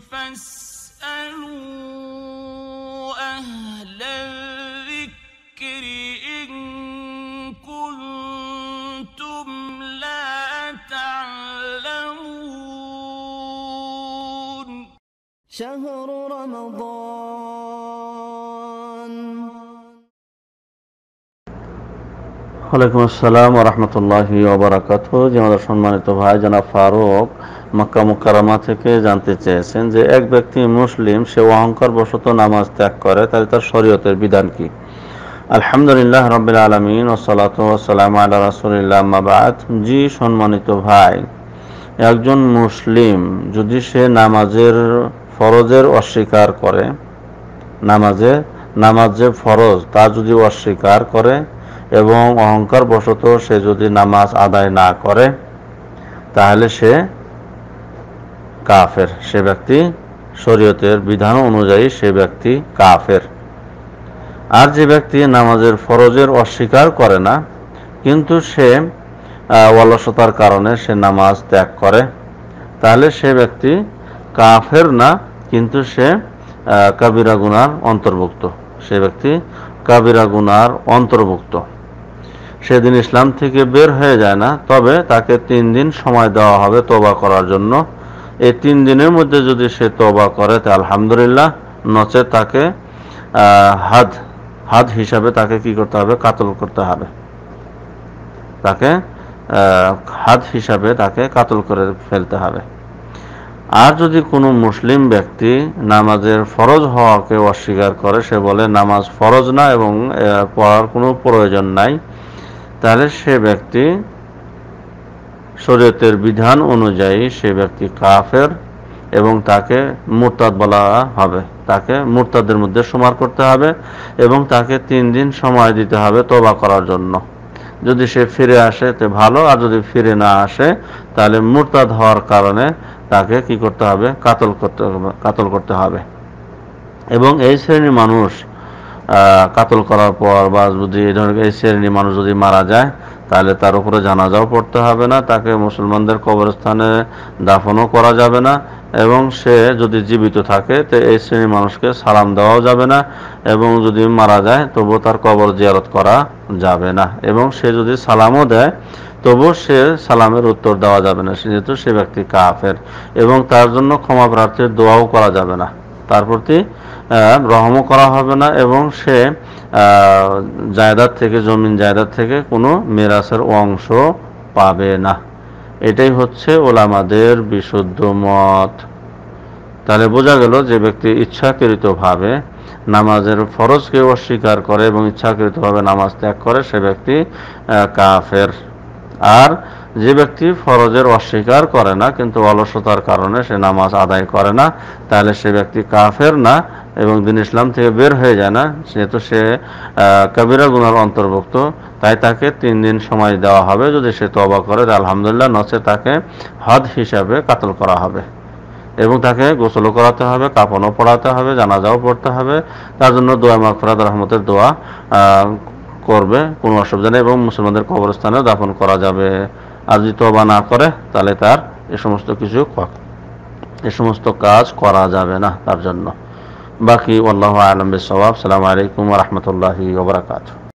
فاسألوا أهل الذكر إن كنتم لا تعلمون شهر رمضان وعليكم السلام ورحمة الله وبركاته جمع سلمان ভাই জনাব فاروق মক্কা মুকারমা থেকে জানতে চেয়েছেন যে এক ব্যক্তি মুসলিম সে অহংকার বশত নামাজ ত্যাগ করে তাহলে তার শরীয়তের বিধান কি আলহামদুলিল্লাহ রবিল আলমিন ওসালাতাম আল্লাহ রাসুলিল্লাহ মাবাদ জি সম্মানিত ভাই একজন মুসলিম যদি সে নামাজের ফরজের অস্বীকার করে নামাজে নামাজ যে ফরজ তা যদি অস্বীকার করে এবং অহংকার বশত সে যদি নামাজ আদায় না করে তাহলে সে কাফের সে ব্যক্তি শরীয়তের বিধান অনুযায়ী সে ব্যক্তি কাফের আর যে ব্যক্তি নামাজের ফরজের অস্বীকার করে না কিন্তু সে অলসতার কারণে সে নামাজ ত্যাগ করে তাহলে সে ব্যক্তি কাফের না কিন্তু সে কাবিরা গুনার অন্তর্ভুক্ত সে ব্যক্তি কাবিরা গুনার অন্তর্ভুক্ত সেদিন ইসলাম থেকে বের হয়ে যায় না তবে তাকে তিন দিন সময় দেওয়া হবে তোবা করার জন্য এই তিন দিনের মধ্যে যদি সে তবা করে তা আলহামদুলিল্লাহ নচে তাকে হাত হাত হিসাবে তাকে কি করতে হবে কাতল করতে হবে তাকে হাত হিসাবে তাকে কাতল করে ফেলতে হবে আর যদি কোনো মুসলিম ব্যক্তি নামাজের ফরজ হওয়াকে অস্বীকার করে সে বলে নামাজ ফরজ না এবং পড়ার কোনো প্রয়োজন নাই তাহলে সে ব্যক্তি শরীয়তের বিধান অনুযায়ী সে ব্যক্তি কাফের এবং তাকে মোরতাদ বলা হবে তাকে মোরতাদের মধ্যে সমার করতে হবে এবং তাকে তিন দিন সময় দিতে হবে তবা করার জন্য যদি সে ফিরে আসে তে ভালো আর যদি ফিরে না আসে তাহলে মোরতাদ হওয়ার কারণে তাকে কি করতে হবে কাতল করতে হবে কাতল করতে হবে এবং এই শ্রেণীর মানুষ কাতল করার পর বা যদি এই ধরনের এই শ্রেণীর মানুষ যদি মারা যায় তাহলে তার উপরে জানাজাও পড়তে হবে না তাকে মুসলমানদের কবরস্থানে দাফনও করা যাবে না এবং সে যদি জীবিত থাকে তো এই শ্রেণীর মানুষকে সালাম দেওয়াও যাবে না এবং যদি মারা যায় তবুও তার কবর জিয়ারত করা যাবে না এবং সে যদি সালামও দেয় তবুও সে সালামের উত্তর দেওয়া যাবে না যেহেতু সে ব্যক্তি কাফের এবং তার জন্য ক্ষমা প্রার্থীর দোয়াও করা যাবে না তার প্রতি রহমও করা হবে না এবং সে জায়দাত থেকে জমিন জায়দাত থেকে কোনো মেরাসের অংশ পাবে না এটাই হচ্ছে ওলামাদের বিশুদ্ধ মত তাহলে বোঝা গেল যে ব্যক্তি ইচ্ছাকৃতভাবে নামাজের ফরজকে অস্বীকার করে এবং ইচ্ছাকৃতভাবে নামাজ ত্যাগ করে সে ব্যক্তি কাফের আর যে ব্যক্তি ফরজের অস্বীকার করে না কিন্তু অলসতার কারণে সে নামাজ আদায় করে না তাহলে সে ব্যক্তি কাফের না এবং দিন ইসলাম থেকে বের হয়ে যায় না যেহেতু সে কবিরা গুনার অন্তর্ভুক্ত তাই তাকে তিন দিন সময় দেওয়া হবে যদি সে তবা করে আলহামদুলিল্লাহ নচে তাকে হদ হিসাবে কাতল করা হবে এবং তাকে গোসলও করাতে হবে কাপনও পড়াতে হবে জানাজাও পড়তে হবে তার জন্য দোয়া মাকফরাত রহমতের দোয়া করবে কোনো অসুবিধা নেই এবং মুসলমানদের কবরস্থানে দাফন করা যাবে আর যদি তবা না করে তাহলে তার এ সমস্ত কিছু এ সমস্ত কাজ করা যাবে না তার জন্য باقي والله أعلم بالصواب السلام عليكم ورحمة الله وبركاته